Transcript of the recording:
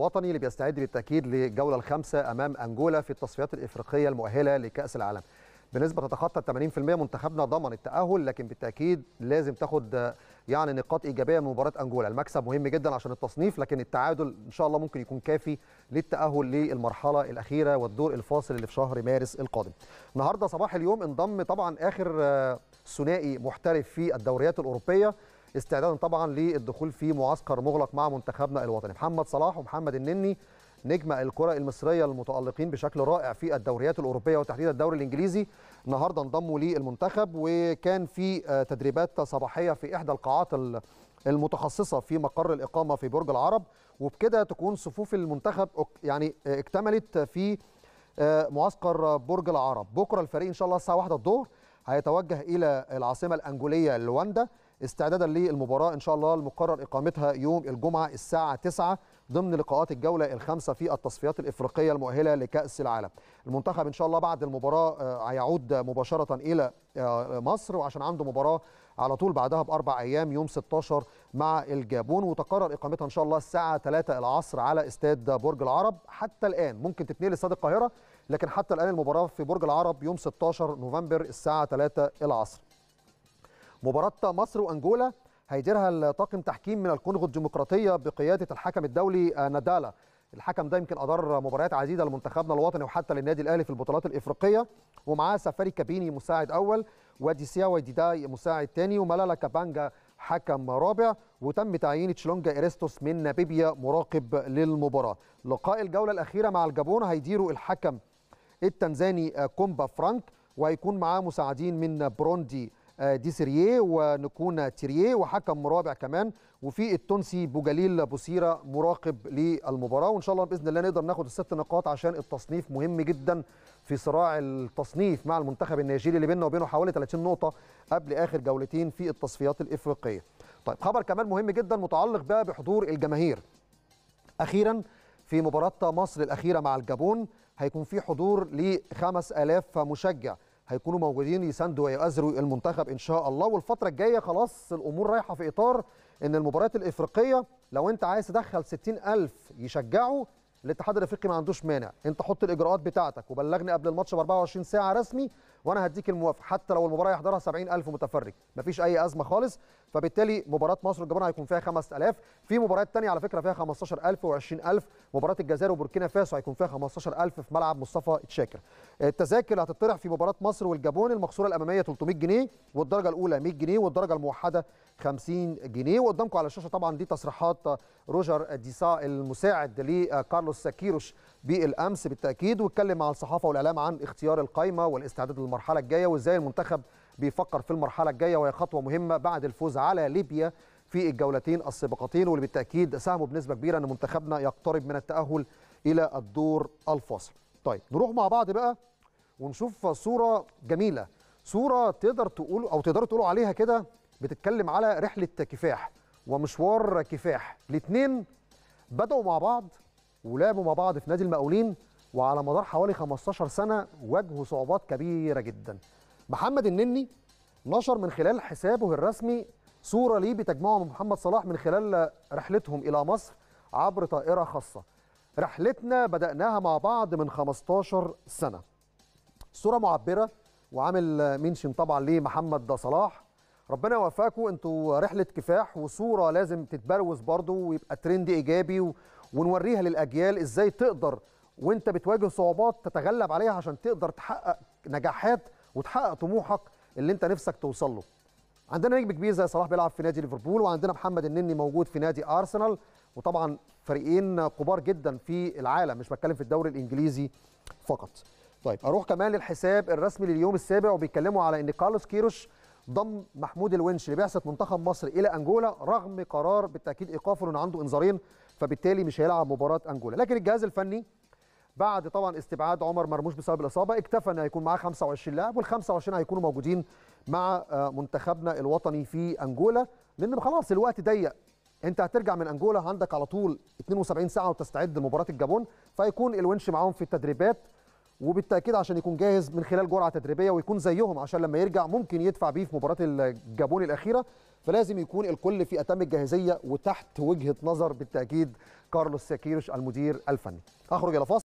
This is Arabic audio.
الوطني اللي بيستعد بالتاكيد للجوله الخامسه امام انجولا في التصفيات الافريقيه المؤهله لكاس العالم بنسبه تتخطى 80% منتخبنا ضمن التاهل لكن بالتاكيد لازم تاخد يعني نقاط ايجابيه من مباراه انجولا المكسب مهم جدا عشان التصنيف لكن التعادل ان شاء الله ممكن يكون كافي للتاهل للمرحله الاخيره والدور الفاصل اللي في شهر مارس القادم النهارده صباح اليوم انضم طبعا اخر آه، ثنائي محترف في الدوريات الاوروبيه استعدادا طبعا للدخول في معسكر مغلق مع منتخبنا الوطني محمد صلاح ومحمد النني نجم الكرة المصرية المتألقين بشكل رائع في الدوريات الأوروبية وتحديدا الدوري الإنجليزي النهاردة انضموا للمنتخب وكان في آه، تدريبات صباحية في إحدى القاعات المتخصصة في مقر الإقامة في برج العرب وبكده تكون صفوف المنتخب يعني آه، اكتملت في آه، معسكر برج العرب بكرة الفريق إن شاء الله الساعة 1 الظهر هيتوجه إلى العاصمة الأنجولية لواندا استعدادا للمباراه ان شاء الله المقرر اقامتها يوم الجمعه الساعه 9 ضمن لقاءات الجوله الخامسه في التصفيات الافريقيه المؤهله لكاس العالم. المنتخب ان شاء الله بعد المباراه آه، هيعود مباشره الى آه، مصر وعشان عنده مباراه على طول بعدها باربع ايام يوم 16 مع الجابون وتقرر اقامتها ان شاء الله الساعه 3 العصر على استاد برج العرب حتى الان ممكن تتنقل استاد القاهره لكن حتى الان المباراه في برج العرب يوم 16 نوفمبر الساعه 3 العصر. مباراة مصر وأنجولا هيديرها الطاقم تحكيم من الكونغو الديمقراطية بقيادة الحكم الدولي آه، نادالا الحكم ده يمكن أدار مباريات عديدة لمنتخبنا الوطني وحتى للنادي الأهلي في البطولات الإفريقية ومعاه سفاري كابيني مساعد أول وادي سياوي ديداي مساعد ثاني وملالا كابانجا حكم رابع وتم تعيين تشلونجا إريستوس من نابيبيا مراقب للمباراة لقاء الجولة الأخيرة مع الجابون هيديره الحكم التنزاني آه، كومبا فرانك وهيكون معاه مساعدين من بروندي ديسيريه ونكون تيريه وحكم مرابع كمان وفي التونسي بوجليل بوسيره مراقب للمباراه وان شاء الله باذن الله نقدر ناخد الست نقاط عشان التصنيف مهم جدا في صراع التصنيف مع المنتخب النيجيري اللي بيننا وبينه حوالي 30 نقطه قبل اخر جولتين في التصفيات الافريقيه. طيب خبر كمان مهم جدا متعلق بقى بحضور الجماهير. اخيرا في مباراه مصر الاخيره مع الجابون هيكون في حضور ل 5000 مشجع هيكونوا موجودين يساندوا ويؤازروا المنتخب ان شاء الله والفتره الجايه خلاص الامور رايحه في اطار ان المباريات الافريقيه لو انت عايز تدخل 60000 يشجعوا الاتحاد الافريقي ما عندوش مانع انت حط الاجراءات بتاعتك وبلغني قبل الماتش ب 24 ساعه رسمي وانا هديك الموافقه حتى لو المباراه يحضرها 70000 متفرج مفيش اي ازمه خالص فبالتالي مباراه مصر والجابون هيكون فيها 5000 في مباريات ثانيه على فكره فيها 15000 و20000 مباراه الجزائر وبوركينا فاسو هيكون فيها 15000 في ملعب مصطفى تشاكر التذاكر هتطرح في مباراه مصر والجابون المقصوره الاماميه 300 جنيه والدرجه الاولى 100 جنيه والدرجه الموحده 50 جنيه وقدامكم على الشاشه طبعا دي تصريحات روجر ديسا المساعد لكارلوس كيروش بالامس بالتاكيد واتكلم مع الصحافه والاعلام عن اختيار القائمه والاستعداد للمرحله الجايه وازاي المنتخب بيفكر في المرحله الجايه وهي خطوه مهمه بعد الفوز على ليبيا في الجولتين السابقتين واللي بالتاكيد ساهموا بنسبه كبيره ان منتخبنا يقترب من التاهل الى الدور الفاصل. طيب نروح مع بعض بقى ونشوف صوره جميله صوره تقدر تقول او تقدروا تقولوا عليها كده بتتكلم على رحله كفاح ومشوار كفاح الاثنين بدأوا مع بعض ولعبوا مع بعض في نادي المقاولين وعلى مدار حوالي 15 سنه واجهوا صعوبات كبيره جدا محمد النني نشر من خلال حسابه الرسمي صورة ليه بتجمعه مع محمد صلاح من خلال رحلتهم إلى مصر عبر طائرة خاصة رحلتنا بدأناها مع بعض من 15 سنة صورة معبرة وعامل منشن طبعا لمحمد صلاح ربنا يوفقكم انتوا رحلة كفاح وصورة لازم تتبروز برضو ويبقى ترند إيجابي و... ونوريها للأجيال إزاي تقدر وانت بتواجه صعوبات تتغلب عليها عشان تقدر تحقق نجاحات وتحقق طموحك اللي انت نفسك توصل له عندنا نجم كبير زي صلاح بيلعب في نادي ليفربول وعندنا محمد النني موجود في نادي ارسنال وطبعا فريقين كبار جدا في العالم مش بتكلم في الدوري الانجليزي فقط طيب اروح كمان للحساب الرسمي لليوم السابع وبيتكلموا على ان كارلوس كيروش ضم محمود الونش لبعثه منتخب مصر الى انجولا رغم قرار بالتاكيد ايقافه لان عنده انذارين فبالتالي مش هيلعب مباراه انجولا لكن الجهاز الفني بعد طبعا استبعاد عمر مرموش بسبب الاصابه اكتفى ان هيكون معاه 25 لاعب وال 25 هيكونوا موجودين مع آه، منتخبنا الوطني في انجولا لان خلاص الوقت ضيق انت هترجع من انجولا عندك على طول 72 ساعه وتستعد لمباراه الجابون فيكون الونش معاهم في التدريبات وبالتاكيد عشان يكون جاهز من خلال جرعه تدريبيه ويكون زيهم عشان لما يرجع ممكن يدفع بيه في مباراه الجابون الاخيره فلازم يكون الكل في اتم الجاهزيه وتحت وجهه نظر بالتاكيد كارلوس ساكيرش المدير الفني اخرج الى فاصل